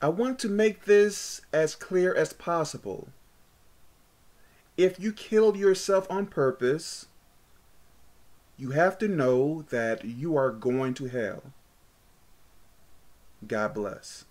I want to make this as clear as possible. If you kill yourself on purpose, you have to know that you are going to hell. God bless.